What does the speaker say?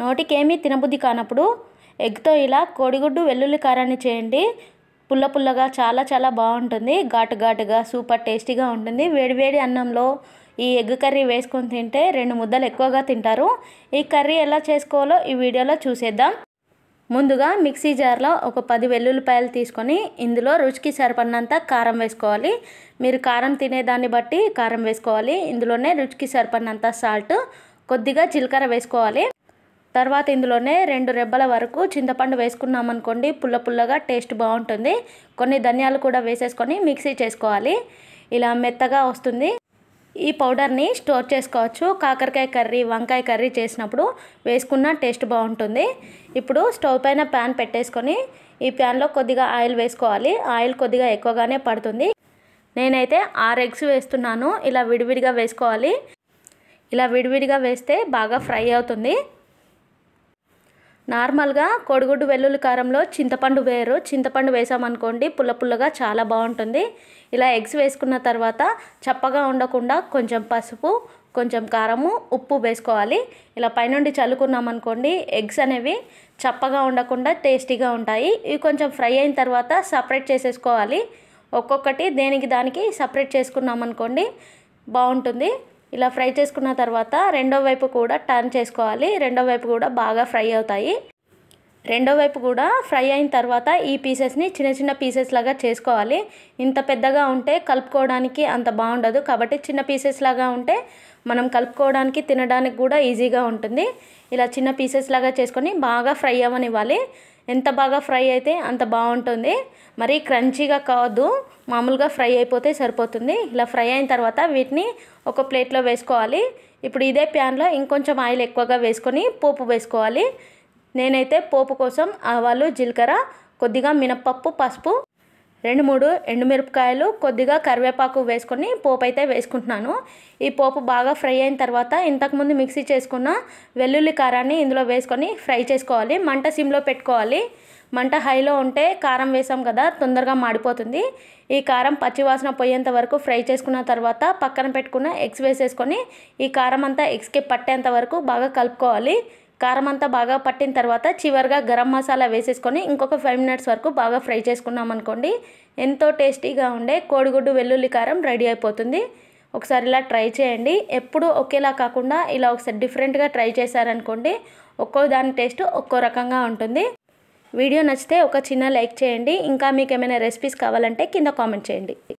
నోటికేమీ తినబుద్ధి కానప్పుడు ఎగ్తో ఇలా కోడిగుడ్డు వెల్లుల్లి కారాన్ని చేయండి పుల్ల పుల్లగా చాలా చాలా బాగుంటుంది ఘాటు ఘాటుగా సూపర్ టేస్టీగా ఉంటుంది వేడివేడి అన్నంలో ఈ ఎగ్ కర్రీ వేసుకొని తింటే రెండు ముద్దలు ఎక్కువగా తింటారు ఈ కర్రీ ఎలా చేసుకోవాలో ఈ వీడియోలో చూసేద్దాం ముందుగా మిక్సీ జార్లో ఒక పది వెల్లుల్లిపాయలు తీసుకొని ఇందులో రుచికి సరిపడినంత కారం వేసుకోవాలి మీరు కారం తినేదాన్ని బట్టి కారం వేసుకోవాలి ఇందులోనే రుచికి సరిపడినంత సాల్ట్ కొద్దిగా జీలకర్ర వేసుకోవాలి తర్వాత ఇందులోనే రెండు రెబ్బల వరకు చింతపండు వేసుకున్నాం అనుకోండి పుల్ల పుల్లగా టేస్ట్ బాగుంటుంది కొన్ని ధనియాలు కూడా వేసేసుకొని మిక్సీ చేసుకోవాలి ఇలా మెత్తగా వస్తుంది ఈ పౌడర్ని స్టోర్ చేసుకోవచ్చు కాకరకాయ కర్రీ వంకాయ కర్రీ చేసినప్పుడు వేసుకున్న టేస్ట్ బాగుంటుంది ఇప్పుడు స్టవ్ పైన ప్యాన్ పెట్టేసుకొని ఈ ప్యాన్లో కొద్దిగా ఆయిల్ వేసుకోవాలి ఆయిల్ కొద్దిగా ఎక్కువగానే పడుతుంది నేనైతే ఆరు ఎగ్స్ వేస్తున్నాను ఇలా విడివిడిగా వేసుకోవాలి ఇలా విడివిడిగా వేస్తే బాగా ఫ్రై అవుతుంది నార్మల్గా కొడుగుడ్డు వెల్లుల్లి కారంలో చింతపండు వేరు చింతపండు వేసామనుకోండి పుల్ల పుల్లగా చాలా బాగుంటుంది ఇలా ఎగ్స్ వేసుకున్న తర్వాత చప్పగా ఉండకుండా కొంచెం పసుపు కొంచెం కారము ఉప్పు వేసుకోవాలి ఇలా పైనుండి చల్లుకున్నామనుకోండి ఎగ్స్ అనేవి చప్పగా ఉండకుండా టేస్టీగా ఉంటాయి ఇవి కొంచెం ఫ్రై అయిన తర్వాత సపరేట్ చేసేసుకోవాలి ఒక్కొక్కటి దేనికి దానికి సపరేట్ చేసుకున్నామనుకోండి బాగుంటుంది ఇలా ఫ్రై చేసుకున్న తర్వాత రెండో వైపు కూడా టర్న్ చేసుకోవాలి రెండో వైపు కూడా బాగా ఫ్రై అవుతాయి రెండో వైపు కూడా ఫ్రై అయిన తర్వాత ఈ పీసెస్ని చిన్న చిన్న పీసెస్ లాగా చేసుకోవాలి ఇంత పెద్దగా ఉంటే కలుపుకోవడానికి అంత బాగుండదు కాబట్టి చిన్న పీసెస్ లాగా ఉంటే మనం కలుపుకోవడానికి తినడానికి కూడా ఈజీగా ఉంటుంది ఇలా చిన్న పీసెస్ లాగా చేసుకొని బాగా ఫ్రై అవ్వనివ్వాలి ఎంత బాగా ఫ్రై అయితే అంత బాగుంటుంది మరీ క్రంచీగా కావద్దు మామూలుగా ఫ్రై అయిపోతే సరిపోతుంది ఇలా ఫ్రై అయిన తర్వాత వీటిని ఒక ప్లేట్లో వేసుకోవాలి ఇప్పుడు ఇదే ప్యాన్లో ఇంకొంచెం ఆయిల్ ఎక్కువగా వేసుకొని పోపు వేసుకోవాలి నేనైతే పోపు కోసం ఆవాలు జీలకర్ర కొద్దిగా మినపప్పు పసుపు రెండు మూడు ఎండుమిరపకాయలు కొద్దిగా కరివేపాకు వేసుకొని పోపు అయితే వేసుకుంటున్నాను ఈ పోపు బాగా ఫ్రై అయిన తర్వాత ఇంతకుముందు మిక్సీ చేసుకున్న వెల్లుల్లి కారాన్ని ఇందులో వేసుకొని ఫ్రై చేసుకోవాలి మంట సిమ్లో పెట్టుకోవాలి మంట హైలో ఉంటే కారం వేసాం కదా తొందరగా మాడిపోతుంది ఈ కారం పచ్చివాసన పోయేంత వరకు ఫ్రై చేసుకున్న తర్వాత పక్కన పెట్టుకున్న ఎగ్స్ వేసేసుకొని ఈ కారం అంతా ఎగ్స్కి పట్టేంత వరకు బాగా కలుపుకోవాలి కారం అంతా బాగా పట్టిన తర్వాత చివరిగా గరం మసాలా వేసేసుకొని ఇంకొక ఫైవ్ మినిట్స్ వరకు బాగా ఫ్రై చేసుకున్నాం అనుకోండి ఎంతో టేస్టీగా ఉండే కోడిగుడ్డు వెల్లుల్లి కారం రెడీ అయిపోతుంది ఒకసారి ఇలా ట్రై చేయండి ఎప్పుడు ఒకేలా కాకుండా ఇలా ఒకసారి డిఫరెంట్గా ట్రై చేశారనుకోండి ఒక్కో దాని టేస్ట్ ఒక్కో రకంగా ఉంటుంది వీడియో నచ్చితే ఒక చిన్న లైక్ చేయండి ఇంకా మీకు ఏమైనా రెసిపీస్ కావాలంటే కింద కామెంట్ చేయండి